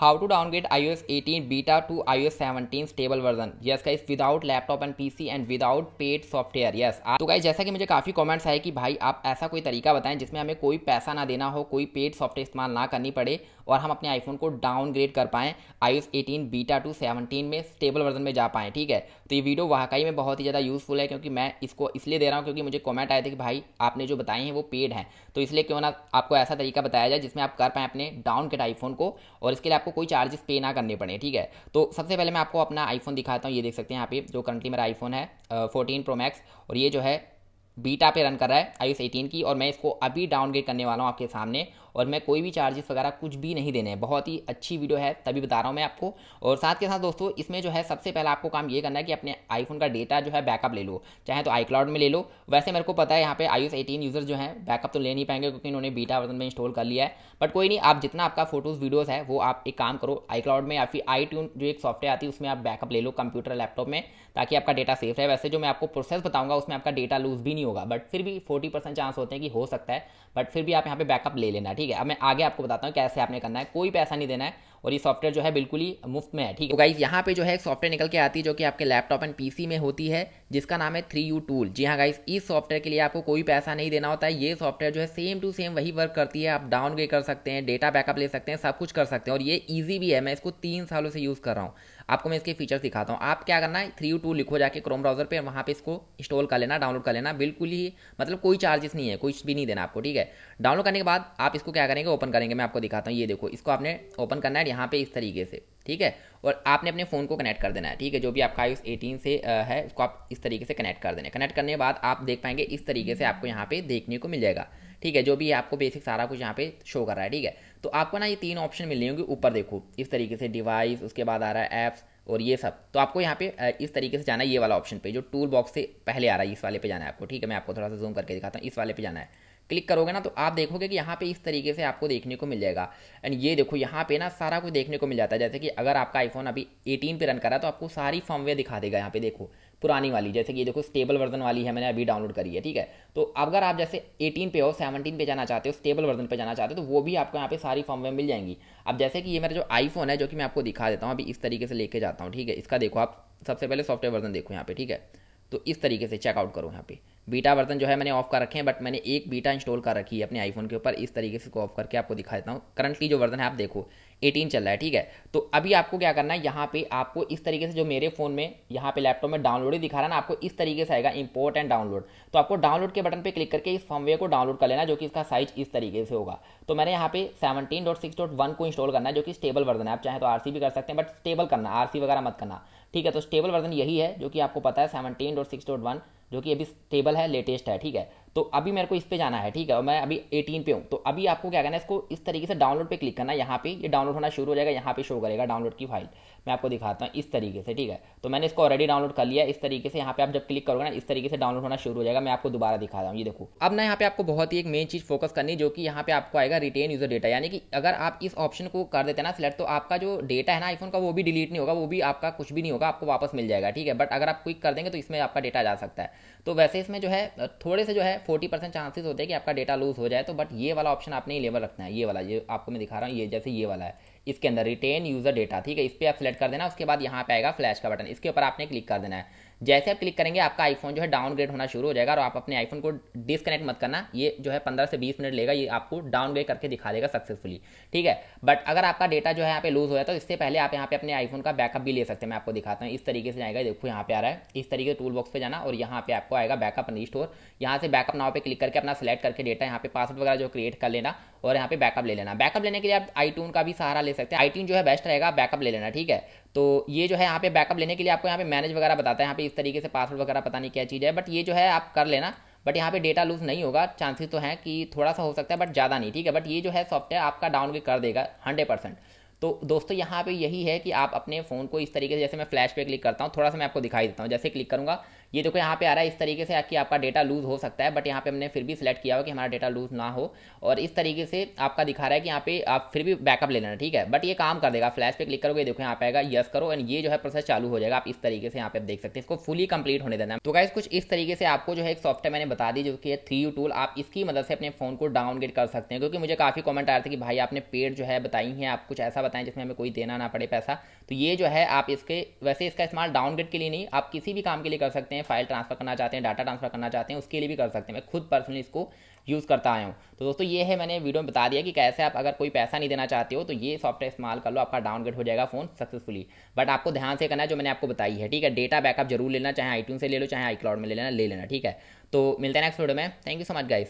how to how to downgrade iOS 18 beta to iOS 17 stable version yes without laptop and P C and without paid software yes तो guys जैसा कि मुझे काफी comments आए कि भाई आप ऐसा कोई तरीका बताएं जिसमें हमें कोई पैसा ना देना हो कोई पेड सॉफ्टवेयर इस्तेमाल ना करनी पड़े और हम अपने आईफोन को डाउनग्रेड कर पाएँ I eighteen beta to seventeen में स्टेबल वर्जन में जा पाएँ ठीक है तो ये वीडियो वाकई में बहुत ही ज़्यादा यूज़फुल है क्योंकि मैं इसको इसलिए दे रहा हूँ क्योंकि मुझे कॉमेंट आए थे कि भाई आपने जो बताए हैं वो पेड हैं तो इसलिए क्यों ना आपको ऐसा तरीका बताया जाए जिसमें आप कर पाएँ अपने डाउन ग्रेड आईफोन को और इसके लिए आपको कोई चार्जेस पे ना करने पड़े ठीक है तो सबसे पहले मैं आपको अपना आईफोन दिखाता हूँ ये देख सकते हैं यहाँ पे जो करंटली मेरा आईफोन है फोर्टीन प्रो मैक्स और ये जो है बीटा पे रन कर रहा है आयुष एटीन की और मैं इसको अभी डाउनग्रेड करने वाला हूँ आपके सामने और मैं कोई भी चार्जेस वगैरह कुछ भी नहीं देने हैं बहुत ही अच्छी वीडियो है तभी बता रहा हूँ मैं आपको और साथ के साथ दोस्तों इसमें जो है सबसे पहला आपको काम ये करना है कि अपने आईफोन का डेटा जो है बैकअप ले लो चाहे तो आईक्लाउड में ले लो वैसे मेरे को पता है यहाँ पे आयुष एटीन यूज़र जो है बैकअप तो ले नहीं पाएंगे क्योंकि इन्होंने बीटा वर्जन में इंस्टॉल कर लिया है बट कोई नहीं आप जितना आपका फोटोज़ वीडियोज़ है वो आप एक काम करो आईक्लाउड में या फिर आई जो एक सॉफ्टवेयर आती है उसमें आप बैकअप ले लो कंप्यूटर लैपटॉप में ताकि आपका डेटा सेफ रहे वैसे जो मैं आपको प्रोसेस बताऊँगा उसमें आपका डेटा लूज़ भी नहीं होगा बट फिर भी फोर्टी परसेंट चांस होते हैं कि हो सकता है बट फिर भी आप यहाँ पे बैकअप ले लेना ठीक है अब मैं आगे आपको बताता हूँ कैसे आपने करना है कोई पैसा नहीं देना है और ये सॉफ्टवेयर जो है बिल्कुल ही मुफ्त में है ठीक है तो गाइज यहाँ पे जो है एक सॉफ्टवेयर निकल के आती है जो कि आपके लैपटॉप एंड पीसी में होती है जिसका नाम है थ्री यू टूल जी हाँ गाइज इस सॉफ्टवेयर के लिए आपको कोई पैसा नहीं देना होता है ये सॉफ्टवेयर जो है सेम टू सेम वही वर्क करती है आप डाउनग्रेड कर सकते हैं डेटा बैकअप ले सकते हैं सब कुछ कर सकते हैं और ये ईजी भी है मैं इसको तीन सालों से यूज़ कर रहा हूँ आपको मैं इसके फीचर्स दिखाता हूँ आप क्या करना है थ्री यू टू लिखो जाके क्रोम ब्राउजर पर वहाँ पर इसको इंस्टॉल कर लेना डाउनलोड कर लेना बिल्कुल ही मतलब कोई चार्जेस नहीं है कुछ भी नहीं देना आपको ठीक है डाउनलोड करने के बाद आप इसको क्या करेंगे ओपन करेंगे मैं आपको दिखाता हूँ ये देखो इसको आपने ओपन करना है यहाँ पे इस तरीके से ठीक है और आपने अपने फ़ोन को कनेक्ट कर देना है ठीक है जो भी आपका आयुष एटीन से है उसको आप इस तरीके से कनेक्ट कर देना है कनेक्ट करने के बाद आप देख पाएंगे इस तरीके से आपको यहाँ पे देखने को मिल जाएगा ठीक है जो भी आपको बेसिक सारा कुछ यहाँ पे शो कर रहा है ठीक है तो आपको ना ये तीन ऑप्शन मिलने होंगे ऊपर देखो इस तरीके से डिवाइस उसके बाद आ रहा है ऐप्स और ये सब तो आपको यहाँ पे इस तरीके से जाना है ये वाला ऑप्शन पे जो टूल बॉक्स से पहले आ रहा है इस वाले पे जाना है आपको ठीक है मैं आपको थोड़ा सा जूम करके दिखाता हूँ इस वाले पे जाना है क्लिक करोगे ना तो आप देखोगे कि यहाँ पे इस तरीके से आपको देखने को मिल जाएगा एंड ये देखो यहाँ पे ना सारा कुछ देखने को मिल जाता है जैसे कि अगर आपका आईफोन अभी एटीन पे रन करा तो आपको सारी फॉर्मवेयर दिखा देगा यहाँ पे देखो पुरानी वाली जैसे कि ये देखो स्टेबल वर्जन वाली है मैंने अभी डाउनलोड करी है ठीक है तो अगर आप जैसे 18 पे हो 17 पे जाना चाहते हो स्टेबल वर्जन पे जाना चाहते हो तो वो भी आपको यहाँ पे सारी फर्मवेयर मिल जाएंगी अब जैसे कि ये मेरा जो आईफोन है जो कि मैं आपको दिखा देता हूँ अभी इस तरीके से लेके जाता हूँ ठीक है इसका देखो आप सबसे पहले सॉफ्टवेयर वर्जन देखो यहाँ पे ठीक है तो इस तरीके से चेकआउट करो यहाँ पे बीटा वर्जन जो है मैंने ऑफ कर रखे हैं बट मैंने एक बीटा इंस्टॉल कर रखी है अपने आईफोन के ऊपर इस तरीके से ऑफ करके आपको दिखा देता हूँ करंटली जो वर्जन है आप देखो 18 चल रहा है ठीक है तो अभी आपको क्या करना है यहाँ पे आपको इस तरीके से जो मेरे फोन में यहाँ पे लैपटॉप में डाउनलोड ही दिखा रहा है ना आपको इस तरीके से आएगा इंपोर्ट एंड डाउनलोड तो आपको डाउनलोड के बटन पे क्लिक करके इस फॉर्मवेयर को डाउनलोड कर लेना जो कि इसका साइज इस तरीके से होगा तो मैंने यहाँ पे सेवनटीन को इंस्टॉल करना है जो कि स्टेबल वर्जन है आप चाहे तो आर भी कर सकते हैं बट स्टेबल करना आर वगैरह मत करना ठीक है तो स्टेबल वर्जन यही है जो कि आपको पता है seventeen dot six dot one जो कि अभी स्टेबल है लेटेस्ट है ठीक है तो अभी मेरे को इस पे जाना है ठीक है और मैं अभी एटीन पे हूँ तो अभी आपको क्या करना है इसको इस तरीके से डाउनलोड पे क्लिक करना है यहाँ पे ये डाउनलोड होना शुरू हो जाएगा यहाँ पे शो करेगा डाउनलोड की फाइल मैं आपको दिखाता हूँ इस तरीके से ठीक है तो मैंने इसको ऑलरेडी डाउनलोड कर लिया इस तरीके से यहाँ पे आप जब क्लिक करोगे ना इस तरीके से डाउनलोड होना शुरू हो जाएगा मैं आपको दोबारा दिखा रहा हूँ ये देखो अब ना यहाँ पे आपको बहुत ही एक मेन चीज फोकस करनी जो कि यहाँ पे आपको आएगा रिटेन यूजर डेटा यानी कि अगर आप इस ऑप्शन को कर देते ना सिलेक्ट तो आपका जो डेटा है ना आईफोन का वो भी डिलीट नहीं होगा वो भी आपका कुछ भी नहीं होगा होगा आपको वापस मिल जाएगा ठीक है बट अगर आप क्विक कर देंगे तो इसमें आपका डेटा जा सकता है तो वैसे इसमें जो है थोड़े से जो है फोर्टी परसेंट चांसेस होते हैं कि आपका डेटा लूज हो जाए तो बट ये वाला ऑप्शन आपने इलेबल रखना है ये वाला ये आपको मैं दिखा रहा हूँ ये जैसे ये वाला है इसके अंदर रिटेन यूजर डेटा ठीक है इस पर आप सिलेक्ट कर देना उसके बाद यहाँ पे आएगा फ्लैश का बटन इसके ऊपर आपने क्लिक कर देना है जैसे आप क्लिक करेंगे आपका आईफोन जो है डाउनग्रेड होना शुरू हो जाएगा और आप अपने आईफोन को डिसकनेक्ट मत करना ये जो है पंद्रह से बीस मिनट लेगा ये आपको डाउनग्रेड करके दिखा देगा सक्सेसफुली ठीक है बट अगर आपका डेटा जो है यहाँ पे लूज हो जाए तो इससे पहले आप यहाँ पे अपने आईफोन का बैकअप भी ले सकते हैं मैं आपको दिखाता हूँ इस तरीके से जाएगा देखो यहाँ पे आ रहा है इस तरीके से टूल बॉक्स पर जाना और यहाँ पे आपको आएगा बैकअप स्टोर यहाँ से बैकअप नाव पे क्लिक करके अपना सेलेक्ट करके डेटा यहाँ पे पासवर्ड वगैरह जो क्रिएट कर लेना और यहाँ पे बैकअप ले लेना बैकअप लेने के लिए आप आई का भी सहारा ले सकते हैं आई जो है बेस्ट रहेगा बैकअप ले लेना ठीक है तो ये जो है यहाँ पे बैकअप लेने के लिए आपको यहाँ पे मैनेज वगैरह बताता है यहाँ पे इस तरीके से पासवर्ड वगैरह पता नहीं क्या चीज़ है बट ये जो है आप कर लेना बट यहाँ पे डेटा लूज नहीं होगा चांसेस तो हैं कि थोड़ा सा हो सकता है बट ज़्यादा नहीं ठीक है बट ये जो है सॉफ्टवेयर आपका डाउन भी कर देगा हंड्रेड परसेंट तो दोस्तों यहाँ पे यही है कि आप अपने फ़ोन को इस तरीके से जैसे मैं फ्लैश पे क्लिक करता हूँ थोड़ा सा मैं आपको दिखाई देता हूँ जैसे क्लिक करूँगा ये देखो यहाँ पे आ रहा है इस तरीके से कि आपका डेटा लूज हो सकता है बट यहाँ पे हमने फिर भी सिलेक्ट किया हो कि हमारा डेटा लूज ना हो और इस तरीके से आपका दिखा रहा है कि यहाँ पे आप फिर भी बैकअप ले लेना ठीक है बट ये काम कर देगा फ्लैश पे क्लिक करोगे देखो यहाँ पे आएगा यस करो एंड ये जो है प्रोसेस चालू हो जाएगा आप इस तरीके से यहाँ पे देख सकते हैं इसको फुली कंप्लीट होने देना तो गाइज कुछ इस तरीके से आपको जो है एक सॉफ्टवेयर मैंने बता दी जो कि थ्री यू टूल आप इसकी मदद से अपने फोन को डाउनग्रेड कर सकते हैं क्योंकि मुझे काफी कॉमेंट आ रहे थे कि भाई आपने पेड जो है बताई है आप कुछ ऐसा बताएं जिसमें हमें कोई देना ना पड़े पैसा तो ये जो है आप इसके वैसे इसका इस्तेमाल डाउनग्रेड के लिए नहीं आप किसी भी काम के लिए कर सकते हैं हैं फाइल ट्रांसफ़र करना चाहते हैं डाटा ट्रांसफ़र करना चाहते हैं उसके लिए भी कर सकते हैं मैं खुद पर्सनली इसको यूज़ करता आया हूँ तो दोस्तों ये है मैंने वीडियो में बता दिया कि कैसे आप अगर कोई पैसा नहीं देना चाहते हो तो ये सॉफ्टवेयर इस्तेमाल कर लो आपका डाउनग्रेड हो जाएगा फ़ोन सक्सेसफुली बट आपको ध्यान से करना है जो मैंने आपको बताई है ठीक है डेटा बैकअप जरूर लेना चाहे आईटून से ले लो चाहे आई में ले लेना ले लेना ठीक है तो मिलते हैं नेक्स्ट वीडियो में thank you so much guys